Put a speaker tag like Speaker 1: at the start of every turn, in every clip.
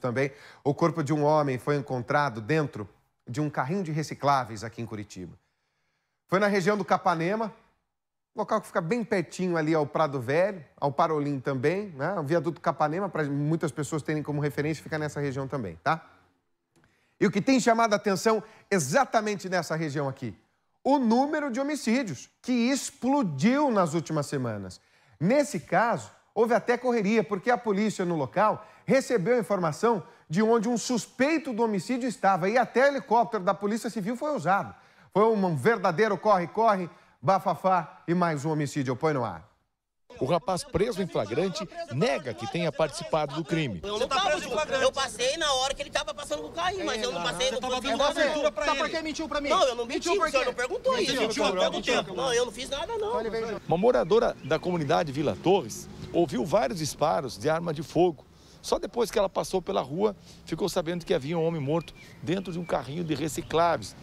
Speaker 1: também. O corpo de um homem foi encontrado dentro de um carrinho de recicláveis aqui em Curitiba. Foi na região do Capanema, local que fica bem pertinho ali ao Prado Velho, ao Parolim também, né? O viaduto Capanema, para muitas pessoas terem como referência, fica nessa região também, tá? E o que tem chamado a atenção exatamente nessa região aqui? O número de homicídios, que explodiu nas últimas semanas. Nesse caso, Houve até correria, porque a polícia no local recebeu informação de onde um suspeito do homicídio estava e até helicóptero da Polícia Civil foi usado. Foi um verdadeiro corre-corre, bafafá e mais um homicídio. Põe no ar. O rapaz preso em flagrante nega que tenha participado do crime. Tá eu, eu passei na hora que ele estava passando com o carrinho, mas eu não passei. Não tava dando para tá, ele. Tá pra quem mentiu para mim? Não, eu não menti, porque o senhor não perguntou mentiu, isso. Mentiu, mentiu, mentiu, mentiu, mentiu, mentiu, mentiu, mentiu, mentiu, mentiu, mentiu,
Speaker 2: mentiu, mentiu, mentiu, mentiu, mentiu, ouviu vários disparos de arma de fogo. Só depois que ela passou pela rua, ficou sabendo que havia um homem morto dentro de um carrinho de recicláveis.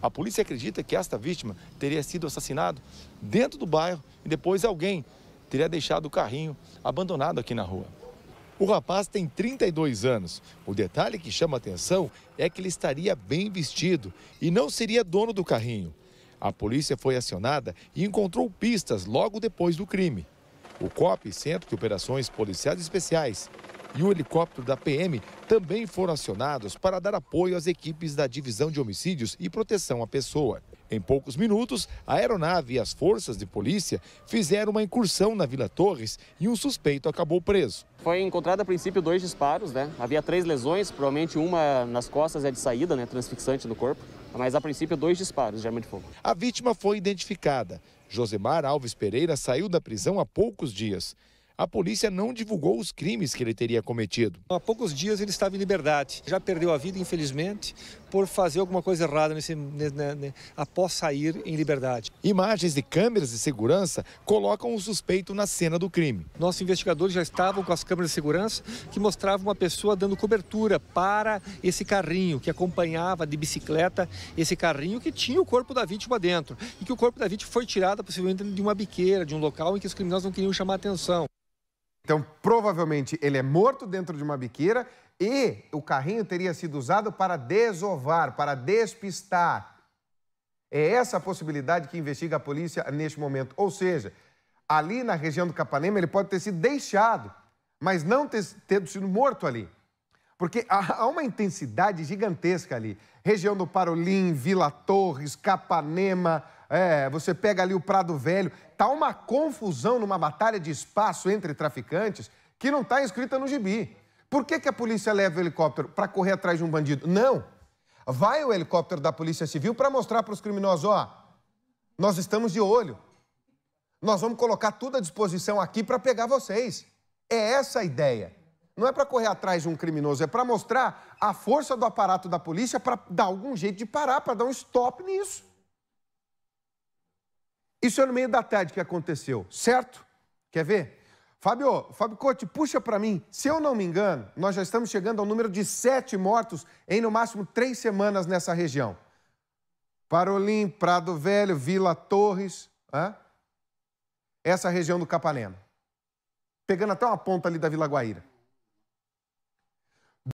Speaker 2: A polícia acredita que esta vítima teria sido assassinado dentro do bairro e depois alguém teria deixado o carrinho abandonado aqui na rua. O rapaz tem 32 anos. O detalhe que chama atenção é que ele estaria bem vestido e não seria dono do carrinho. A polícia foi acionada e encontrou pistas logo depois do crime. O COP, Centro de Operações Policiais Especiais, e o helicóptero da PM também foram acionados para dar apoio às equipes da Divisão de Homicídios e Proteção à Pessoa. Em poucos minutos, a aeronave e as forças de polícia fizeram uma incursão na Vila Torres e um suspeito acabou preso. Foi encontrado a princípio dois disparos, né? Havia três lesões, provavelmente uma nas costas é de saída, né? Transfixante no corpo, mas a princípio dois disparos de arma de fogo. A vítima foi identificada. Josemar Alves Pereira saiu da prisão há poucos dias. A polícia não divulgou os crimes que ele teria cometido.
Speaker 3: Há poucos dias ele estava em liberdade. Já perdeu a vida, infelizmente, por fazer alguma coisa errada nesse, né, né, após sair em liberdade. Imagens de câmeras de segurança colocam o suspeito na cena do crime. Nossos investigadores já estavam com as câmeras de segurança que mostravam uma pessoa dando cobertura para esse carrinho que acompanhava de bicicleta esse carrinho que tinha o corpo da vítima dentro e que o corpo da vítima foi tirado possivelmente de uma biqueira, de um local em que os criminosos não
Speaker 1: queriam chamar atenção. Então, provavelmente, ele é morto dentro de uma biqueira e o carrinho teria sido usado para desovar, para despistar. É essa a possibilidade que investiga a polícia neste momento. Ou seja, ali na região do Capanema, ele pode ter sido deixado, mas não ter, ter sido morto ali. Porque há uma intensidade gigantesca ali. Região do Parolim, Vila Torres, Capanema, é, você pega ali o Prado Velho. Tá uma confusão numa batalha de espaço entre traficantes que não está escrita no gibi. Por que, que a polícia leva o helicóptero? Para correr atrás de um bandido? Não. Vai o helicóptero da Polícia Civil para mostrar para os criminosos: ó, nós estamos de olho. Nós vamos colocar tudo à disposição aqui para pegar vocês. É essa a ideia. Não é para correr atrás de um criminoso, é para mostrar a força do aparato da polícia para dar algum jeito de parar, para dar um stop nisso. Isso é no meio da tarde que aconteceu, certo? Quer ver? Fábio, Fábio Cote, puxa para mim. Se eu não me engano, nós já estamos chegando ao número de sete mortos em no máximo três semanas nessa região. Parolim, Prado Velho, Vila Torres, hã? essa região do Capanema. Pegando até uma ponta ali da Vila Guaíra.